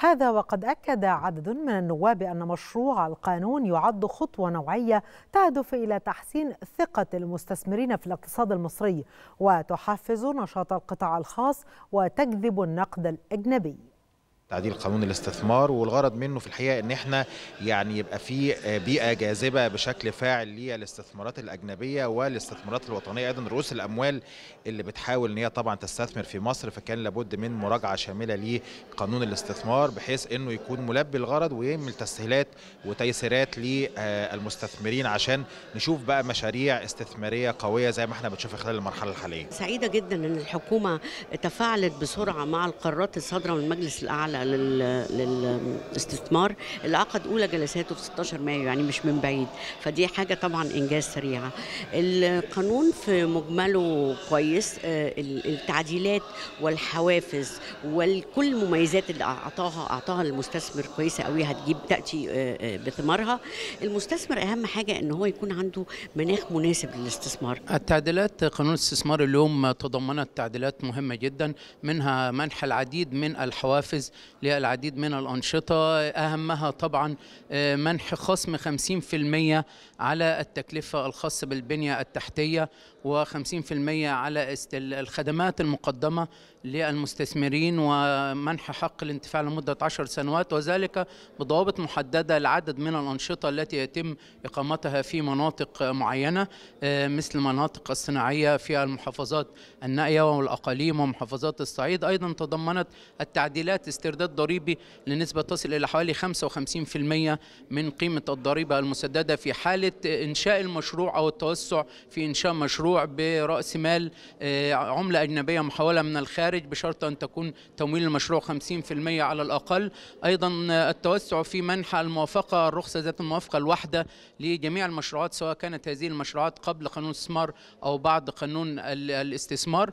هذا وقد أكد عدد من النواب أن مشروع القانون يعد خطوة نوعية تهدف إلى تحسين ثقة المستثمرين في الاقتصاد المصري وتحفز نشاط القطاع الخاص وتجذب النقد الأجنبي تعديل قانون الاستثمار والغرض منه في الحقيقه ان احنا يعني يبقى في آه، بيئه جاذبه بشكل فاعل للاستثمارات الاجنبيه والاستثمارات الوطنيه ايضا رؤوس الاموال اللي بتحاول ان هي طبعا تستثمر في مصر فكان لابد من مراجعه شامله لقانون الاستثمار بحيث انه يكون ملبي الغرض ويعمل تسهيلات وتيسيرات للمستثمرين عشان نشوف بقى مشاريع استثماريه قويه زي ما احنا بنشوفها خلال المرحله الحاليه. سعيده جدا ان الحكومه تفاعلت بسرعه مع القرارات الصادره من المجلس الاعلى للاستثمار اللي عقد اولى جلساته في 16 مايو يعني مش من بعيد فدي حاجه طبعا انجاز سريع القانون في مجمله كويس آه، التعديلات والحوافز وكل المميزات اللي اعطاها اعطاها المستثمر كويسه قوي هتجيب تاتي آه، آه، بثمارها المستثمر اهم حاجه ان هو يكون عنده مناخ مناسب للاستثمار التعديلات قانون الاستثمار اليوم تضمنت تعديلات مهمه جدا منها منح العديد من الحوافز للعديد من الأنشطة أهمها طبعا آه، منح خصم 50% على التكلفة الخاصة بالبنية التحتية و50% على الخدمات المقدمة للمستثمرين ومنح حق الانتفاع لمدة 10 سنوات وذلك بضوابط محددة لعدد من الأنشطة التي يتم إقامتها في مناطق معينة آه، مثل المناطق الصناعية في المحافظات النائية والأقاليم ومحافظات الصعيد أيضا تضمنت التعديلات استرداد التسديد الضريبي لنسبة تصل إلى حوالي 55% من قيمة الضريبة المسددة في حالة إنشاء المشروع أو التوسع في إنشاء مشروع برأس مال آه، عملة أجنبية محولة من الخارج بشرط أن تكون تمويل المشروع 50% على الأقل أيضا آه، التوسع في منح الموافقة الرخصة ذات الموافقة الواحدة لجميع المشروعات سواء كانت هذه المشروعات قبل قانون الاستثمار أو بعد قانون الاستثمار